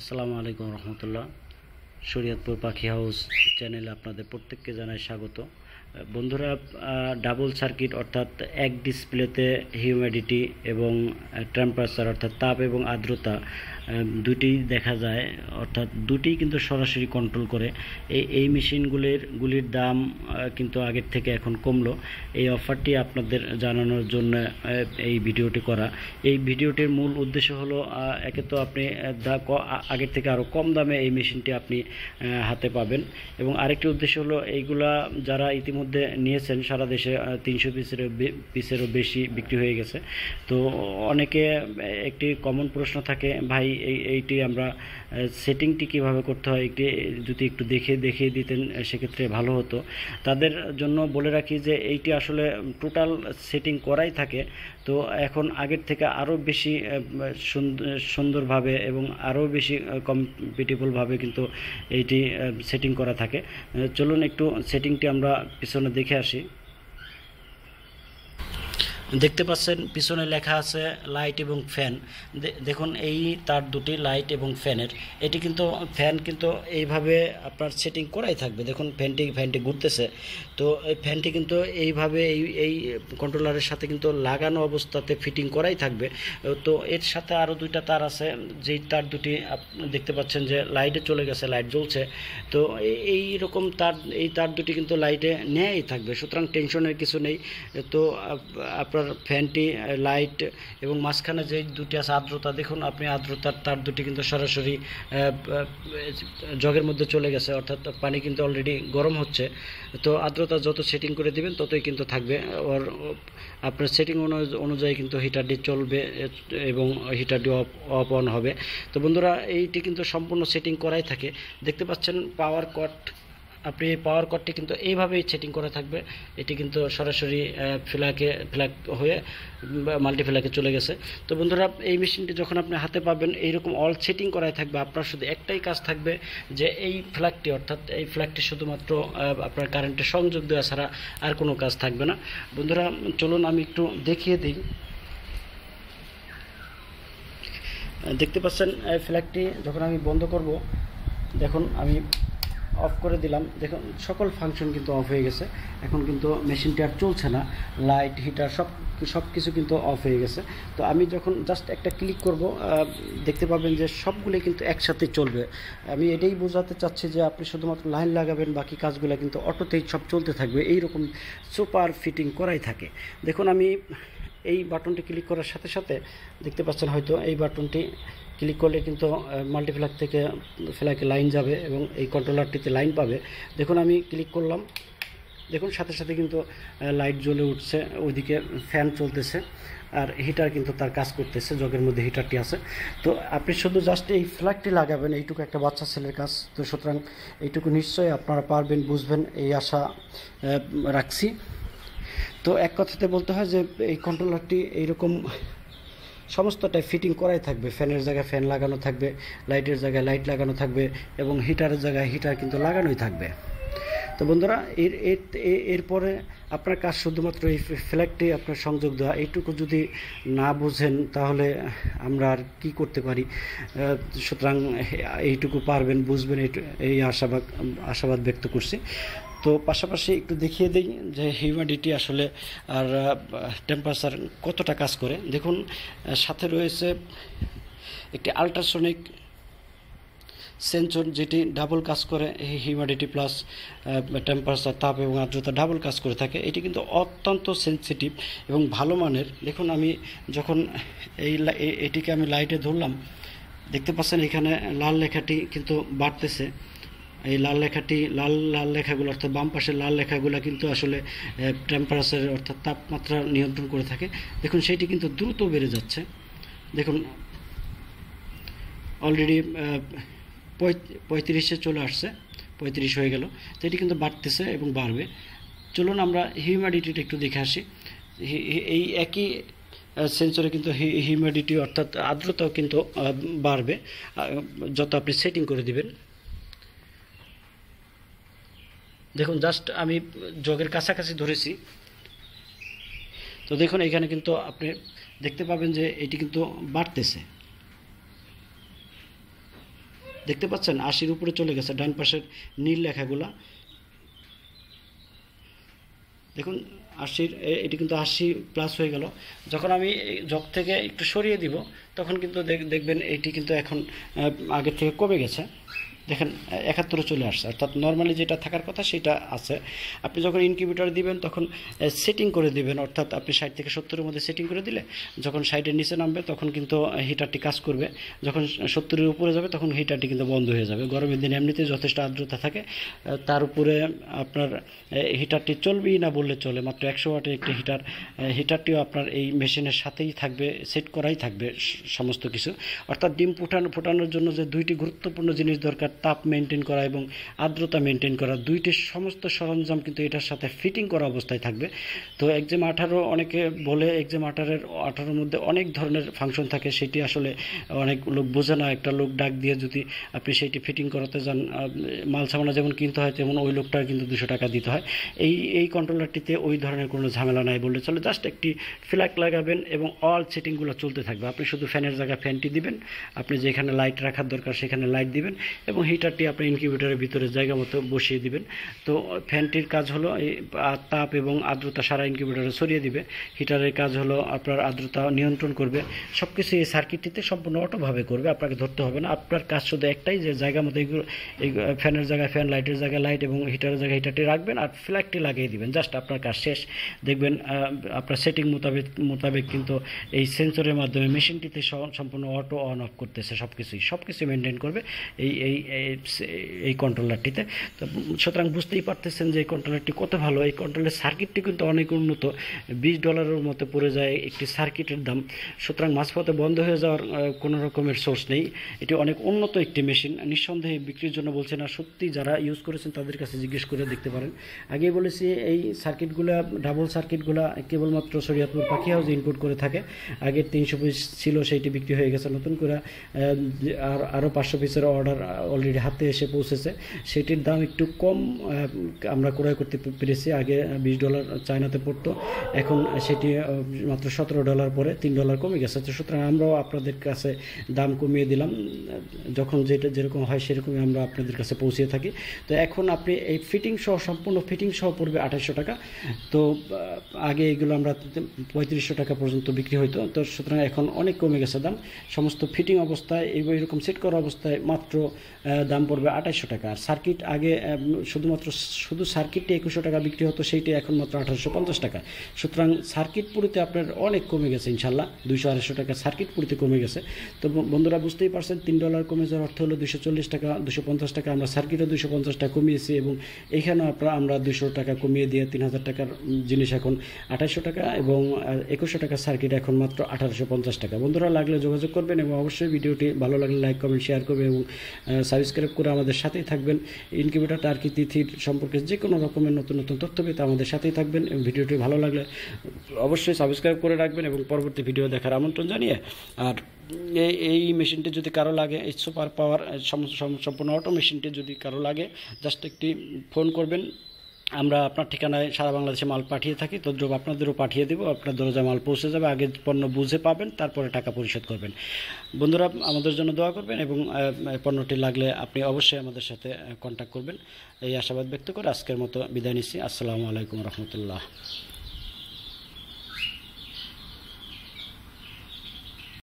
আসসালামু আলাইকুম রহমতুল্লাহ শরীয়তপুর পাখি হাউস চ্যানেলে আপনাদের প্রত্যেককে জানাই স্বাগত বন্ধুরা ডাবল সার্কিট অর্থাৎ এক ডিসপ্লেতে হিউমিডিটি এবং টেম্পারেচার অর্থাৎ তাপ এবং আর্দ্রতা দুটি দেখা যায় অর্থাৎ দুটি কিন্তু সরাসরি কন্ট্রোল করে এই এই মেশিনগুলির গুলির দাম কিন্তু আগের থেকে এখন কমলো এই অফারটি আপনাদের জানানোর জন্য এই ভিডিওটি করা এই ভিডিওটির মূল উদ্দেশ্য হলো একে তো আপনি আগের থেকে আরও কম দামে এই মেশিনটি আপনি হাতে পাবেন এবং আরেকটি উদ্দেশ্য হলো এইগুলা যারা ইতিমধ্যে মধ্যে নিয়েছেন সারা দেশে তিনশো পিসের পিসেরও বেশি বিক্রি হয়ে গেছে তো অনেকে একটি কমন প্রশ্ন থাকে ভাই এইটি আমরা সেটিংটি কিভাবে করতে হয় একটি যদি একটু দেখে দেখিয়ে দিতেন সেক্ষেত্রে ভালো হতো তাদের জন্য বলে রাখি যে এইটি আসলে টোটাল সেটিং করাই থাকে তো এখন আগের থেকে আরও বেশি সুন্দরভাবে এবং আরও বেশি কম্পিটেবলভাবে কিন্তু এইটি সেটিং করা থাকে চলুন একটু সেটিংটি আমরা চলো দেখে আসি দেখতে পাচ্ছেন পিছনে লেখা আছে লাইট এবং ফ্যান দেখুন এই তার দুটি লাইট এবং ফ্যানের এটি কিন্তু ফ্যান কিন্তু এইভাবে আপনার সেটিং করাই থাকবে দেখুন ফ্যানটি ফ্যানটি ঘুরতেছে তো এই ফ্যানটি কিন্তু এইভাবে এই এই কন্ট্রোলারের সাথে কিন্তু লাগানো অবস্থাতে ফিটিং করাই থাকবে তো এর সাথে আরও দুইটা তার আছে যেই তার দুটি দেখতে পাচ্ছেন যে লাইটে চলে গেছে লাইট জ্বলছে তো এই রকম তার এই তার দুটি কিন্তু লাইটে নেয়াই থাকবে সুতরাং টেনশনের কিছু নেই তো আপনার ফ্যানটি লাইট এবং মাঝখানে যে দুটি আছে আর্দ্রতা দেখুন আপনি আর্দ্রতার তার দুটি কিন্তু সরাসরি জগের মধ্যে চলে গেছে অর্থাৎ পানি কিন্তু অলরেডি গরম হচ্ছে তো আর্দ্রতা যত সেটিং করে দিবেন ততই কিন্তু থাকবে ওর আপনার সেটিং অনুযায়ী কিন্তু হিটারটি চলবে এবং হিটারটি অফ অফ অন হবে তো বন্ধুরা এইটি কিন্তু সম্পূর্ণ সেটিং করাই থাকে দেখতে পাচ্ছেন পাওয়ার কট আপনি পাওয়ার কটটি কিন্তু এইভাবেই সেটিং করা থাকবে এটি কিন্তু সরাসরি ফ্ল্যাকে ফ্ল্যাক হয়ে মাল্টিফ্ল্যাকে চলে গেছে তো বন্ধুরা এই মেশিনটি যখন আপনি হাতে পাবেন এইরকম অল সেটিং করাই থাকবে আপনার শুধু একটাই কাজ থাকবে যে এই ফ্ল্যাগটি অর্থাৎ এই ফ্ল্যাগটি শুধুমাত্র আপনার কারেন্টের সংযোগ দেওয়া ছাড়া আর কোনো কাজ থাকবে না বন্ধুরা চলুন আমি একটু দেখিয়ে দিই দেখতে পাচ্ছেন ফ্ল্যাগটি যখন আমি বন্ধ করব দেখুন আমি অফ করে দিলাম দেখুন সকল ফাংশন কিন্তু অফ হয়ে গেছে এখন কিন্তু মেশিনটি আর চলছে না লাইট হিটার সব সব কিছু কিন্তু অফ হয়ে গেছে তো আমি যখন জাস্ট একটা ক্লিক করব দেখতে পাবেন যে সবগুলো কিন্তু একসাথে চলবে আমি এটাই বোঝাতে চাচ্ছি যে আপনি শুধুমাত্র লাইন লাগাবেন বাকি কাজগুলো কিন্তু অটোতেই সব চলতে থাকবে এই রকম সুপার ফিটিং করাই থাকে দেখুন আমি এই বাটনটি ক্লিক করার সাথে সাথে দেখতে পাচ্ছেন হয়তো এই বাটনটি ক্লিক করলে কিন্তু মাল্টিফ্ল্যাগ থেকে ফ্ল্যাগে লাইন যাবে এবং এই কন্ট্রোলারটিতে লাইন পাবে দেখুন আমি ক্লিক করলাম দেখুন সাথে সাথে কিন্তু লাইট জ্বলে উঠছে ওইদিকে ফ্যান চলতেছে আর হিটার কিন্তু তার কাজ করতেছে জগের মধ্যে হিটারটি আছে তো আপনি শুধু জাস্ট এই ফ্ল্যাগটি লাগাবেন এইটুকু একটা বাচ্চা ছেলের কাজ তো সুতরাং এইটুকু নিশ্চয়ই আপনারা পারবেন বুঝবেন এই আশা রাখছি তো এক কথাতে বলতে হয় যে এই কন্ট্রোলারটি এইরকম সমস্তটাই ফিটিং করাই থাকবে ফ্যানের জায়গায় ফ্যান লাগানো থাকবে লাইটের জায়গায় লাইট লাগানো থাকবে এবং হিটারের জায়গায় হিটার কিন্তু লাগানোই থাকবে তো বন্ধুরা এর এরপরে আপনার কাজ শুধুমাত্র এই ফ্ল্যাগটি আপনার সংযোগ দেওয়া এইটুকু যদি না বুঝেন তাহলে আমরা আর কী করতে পারি সুতরাং এইটুকু পারবেন বুঝবেন এই আশাবাদ আশাবাদ ব্যক্ত করছি তো পাশাপাশি একটু দেখিয়ে দিই যে হিউমিডিটি আসলে আর টেম্পারেচার কতটা কাজ করে দেখুন সাথে রয়েছে একটি আল্ট্রাসনিক সেন্সর যেটি ডাবল কাজ করে হিউমিডিটি প্লাস টেম্পারেচার তাপ এবং আর্দ্রতা ডাবল কাজ করে থাকে এটি কিন্তু অত্যন্ত সেন্সিটিভ এবং ভালো মানের দেখুন আমি যখন এই এটিকে আমি লাইটে ধরলাম দেখতে পাচ্ছেন এখানে লাল লেখাটি কিন্তু বাড়তেছে এই লাল লেখাটি লাল লাল লেখাগুলো অর্থাৎ বাম পাশের লাল লেখাগুলো কিন্তু আসলে টেম্পারেচার অর্থাৎ তাপমাত্রা নিয়ন্ত্রণ করে থাকে দেখুন সেটি কিন্তু দ্রুত বেড়ে যাচ্ছে দেখুন অলরেডি পঁয়ত্রিশে চলে আসছে পঁয়ত্রিশ হয়ে গেল তো এটি কিন্তু বাড়তেছে এবং বাড়বে চলুন আমরা হিউম্যাডিটিটা একটু দেখে আসি এই একই সেন্সরে কিন্তু হিউম্যাডিটি অর্থাৎ আর্দ্রতাও কিন্তু বাড়বে যত আপনি সেটিং করে দিবেন দেখুন জাস্ট আমি জগের কাছাকাছি ধরেছি তো দেখুন এখানে কিন্তু আপনি দেখতে পাবেন যে এটি কিন্তু বাড়তেছে দেখতে পাচ্ছেন আশির উপরে চলে গেছে ডান পাশের নীল লেখাগুলা দেখুন আশির এটি কিন্তু আশি প্লাস হয়ে গেল যখন আমি জগ থেকে একটু সরিয়ে দিব তখন কিন্তু দেখবেন এটি কিন্তু এখন আগের থেকে কমে গেছে দেখেন একাত্তরে চলে আসছে অর্থাৎ নর্মালি যেটা থাকার কথা সেটা আছে আপনি যখন ইনকিউবেটার দিবেন তখন সেটিং করে দিবেন অর্থাৎ আপনি ষাট থেকে সত্তরের মধ্যে সেটিং করে দিলে যখন ষাটের নিচে নামবে তখন কিন্তু হিটারটি কাজ করবে যখন সত্তরের উপরে যাবে তখন হিটারটি কিন্তু বন্ধ হয়ে যাবে গরমের দিন এমনিতে যথেষ্ট আর্দ্রতা থাকে তার উপরে আপনার হিটারটি চলবেই না বললে চলে মাত্র একশো ওয়াটের একটি হিটার হিটারটিও আপনার এই মেশিনের সাথেই থাকবে সেট করাই থাকবে সমস্ত কিছু অর্থাৎ ডিম ফুটানো ফোটানোর জন্য যে দুইটি গুরুত্বপূর্ণ জিনিস দরকার তাপ মেনটেন করা এবং আর্দ্রতা মেনটেন করা দুইটি সমস্ত সরঞ্জাম কিন্তু এটার সাথে ফিটিং করা অবস্থায় থাকবে তো একজেম আঠারো অনেকে বলে একজেম আঠারের আঠারোর মধ্যে অনেক ধরনের ফাংশন থাকে সেটি আসলে অনেক লোক বোঝে না একটা লোক ডাক দিয়ে যদি আপনি সেটি ফিটিং করাতে যান মাল সামানা যেমন কিনতে হয় তেমন ওই লোকটার কিন্তু দুশো টাকা দিতে হয় এই এই কন্ট্রোলারটিতে ওই ধরনের কোনো ঝামেলা নাই বললে চলে জাস্ট একটি ফ্ল্যাক লাগাবেন এবং অল সেটিংগুলো চলতে থাকবে আপনি শুধু ফ্যানের জায়গায় ফ্যানটি দিবেন আপনি যেখানে লাইট রাখার দরকার সেখানে লাইট দিবেন এবং হিটারটি আপনি ইনকিউবেটারের ভিতরে জায়গা মতো বসিয়ে দিবেন তো ফ্যানটির কাজ হলো তাপ এবং আর্দ্রতা সারা ইনকিউবেটারে ছড়িয়ে দিবে হিটারের কাজ হলো আপনার আর্দ্রতা নিয়ন্ত্রণ করবে সব কিছু এই সার্কিটটিতে সম্পূর্ণ অটোভাবে করবে আপনাকে ধরতে হবে না আপনার কাজ শুধু একটাই যে জায়গা মতো এইগুলো এই ফ্যানের জায়গায় ফ্যান লাইটের জায়গায় লাইট এবং হিটারের জায়গায় হিটারটি রাখবেন আর ফ্ল্যাগটি লাগিয়ে দিবেন জাস্ট আপনার কাজ শেষ দেখবেন আপনার সেটিং মোতাবেক মোতাবেক কিন্তু এই সেন্সরের মাধ্যমে মেশিনটিতে সম্পূর্ণ অটো অন অফ করতেছে সব কিছুই সব কিছু মেনটেন করবে এই এই এই কন্ট্রোলারটিতে তো সুতরাং বুঝতেই পারতেছেন যে এই কন্ট্রোলারটি কত ভালো এই কন্ট্রোলের সার্কিটটি কিন্তু অনেক উন্নত বিশ ডলারের মতো পড়ে যায় একটি সার্কিটের দাম সুতরাং মাঝপথে বন্ধ হয়ে যাওয়ার কোনো রকমের সোর্স নেই এটি অনেক উন্নত একটি মেশিন নিঃসন্দেহে বিক্রির জন্য বলছে না সত্যি যারা ইউজ করেছেন তাদের কাছে জিজ্ঞেস করে দেখতে পারেন আগেই বলেছি এই সার্কিটগুলা ডাবল সার্কিটগুলা কেবলমাত্র শরীয়তপুর পাখি হাউস ইনপুট করে থাকে আগের তিনশো পিস ছিল সেইটি বিক্রি হয়ে গেছে নতুন করে আর আরও পাঁচশো পিসের অর্ডার অলরেডি অলরেডি হাতে এসে পৌঁছেছে সেটির দাম একটু কম আমরা ক্রয় করতে পেরেছি আগে বিশ ডলার চায়নাতে পড়তো এখন সেটি মাত্র সতেরো ডলার পরে তিন ডলার কমে গেছে তো সুতরাং আমরাও আপনাদের কাছে দাম কমিয়ে দিলাম যখন যেটা যেরকম হয় সেরকমই আমরা আপনাদের কাছে পৌঁছিয়ে থাকি তো এখন আপনি এই ফিটিং সহ সম্পূর্ণ ফিটিং সহ পড়বে আঠাশশো টাকা তো আগে এগুলো আমরা পঁয়ত্রিশশো টাকা পর্যন্ত বিক্রি হইতো তো সুতরাং এখন অনেক কমে গেছে দাম সমস্ত ফিটিং অবস্থায় এরকম সেট করা অবস্থায় মাত্র দাম পড়বে আঠাশশো টাকা আর সার্কিট আগে শুধুমাত্র শুধু সার্কিটটি একুশশো টাকা বিক্রি হতো সেইটি এখন মাত্র আঠারোশো পঞ্চাশ টাকা সুতরাং সার্কিট পুরিতে আপনার অনেক কমে গেছে ইনশাল্লাহ দুইশো আড়াইশো টাকা সার্কিট পুরিতে কমে গেছে তো বন্ধুরা বুঝতেই পারছেন তিন ডলার কমে যাওয়ার অর্থ হলো দুশো চল্লিশ টাকা দুশো পঞ্চাশ টাকা আমরা সার্কিটও দুশো পঞ্চাশ টাকা কমিয়েছি এবং এখানেও আপনার আমরা দুশো টাকা কমিয়ে দিয়ে তিন হাজার টাকার জিনিস এখন আঠাশশো টাকা এবং একুশশো টাকা সার্কিট এখন মাত্র আঠারোশো পঞ্চাশ টাকা বন্ধুরা লাগলে যোগাযোগ করবেন এবং অবশ্যই ভিডিওটি ভালো লাগলে লাইক কমেন্ট শেয়ার করবে এবং সার্ভিস সাবস্ক্রাইব করে আমাদের সাথেই থাকবেন ইনকিউবেটর টার্কি তিথির সম্পর্কে যে কোনো রকমের নতুন নতুন তথ্য পেতে আমাদের সাথেই থাকবেন এবং ভিডিওটি ভালো লাগলে অবশ্যই সাবস্ক্রাইব করে রাখবেন এবং পরবর্তী ভিডিও দেখার আমন্ত্রণ জানিয়ে আর এই এই মেশিনটি যদি কারো লাগে এই সুপার পাওয়ার সম্পূর্ণ অটো মেশিনটি যদি কারো লাগে জাস্ট একটি ফোন করবেন আমরা আপনার ঠিকানায় সারা বাংলাদেশে মাল পাঠিয়ে থাকি তদ্রুপ আপনাদেরও পাঠিয়ে দেবো আপনার দরজা মাল পৌঁছে যাবে আগে পণ্য বুঝে পাবেন তারপরে টাকা পরিশোধ করবেন বন্ধুরা আমাদের জন্য দোয়া করবেন এবং পণ্যটি লাগলে আপনি অবশ্যই আমাদের সাথে কন্ট্যাক্ট করবেন এই আশাবাদ ব্যক্ত করে আজকের মতো বিদায় নিচ্ছি আসসালামু আলাইকুম রহমতুল্লাহ